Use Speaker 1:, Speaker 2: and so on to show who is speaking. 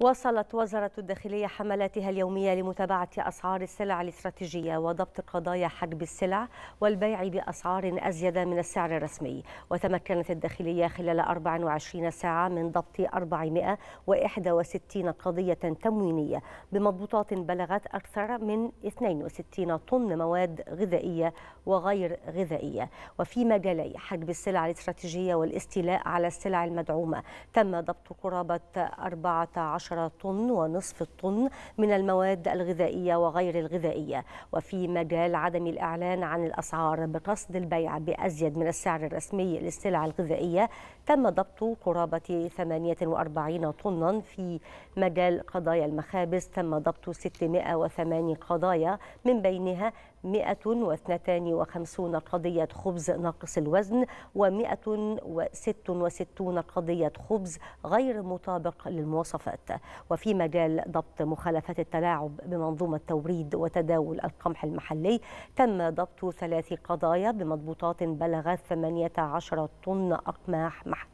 Speaker 1: واصلت وزارة الداخلية حملاتها اليومية لمتابعة أسعار السلع الاستراتيجية وضبط قضايا حجب السلع والبيع بأسعار أزيد من السعر الرسمي وتمكنت الداخلية خلال 24 ساعة من ضبط 461 قضية تموينية بمضبوطات بلغت أكثر من 62 طن مواد غذائية وغير غذائية وفي مجالي حجب السلع الاستراتيجية والاستيلاء على السلع المدعومة تم ضبط قرابة 14 عشر طن ونصف الطن من المواد الغذائية وغير الغذائية وفي مجال عدم الإعلان عن الأسعار بقصد البيع بأزيد من السعر الرسمي للسلع الغذائية تم ضبط قرابة 48 طنا في مجال قضايا المخابز تم ضبط 608 قضايا من بينها 152 قضية خبز ناقص الوزن و166 قضية خبز غير مطابق للمواصفات وفي مجال ضبط مخالفات التلاعب بمنظومة توريد وتداول القمح المحلي تم ضبط ثلاث قضايا بمضبوطات بلغت 18 طن أقماح محلية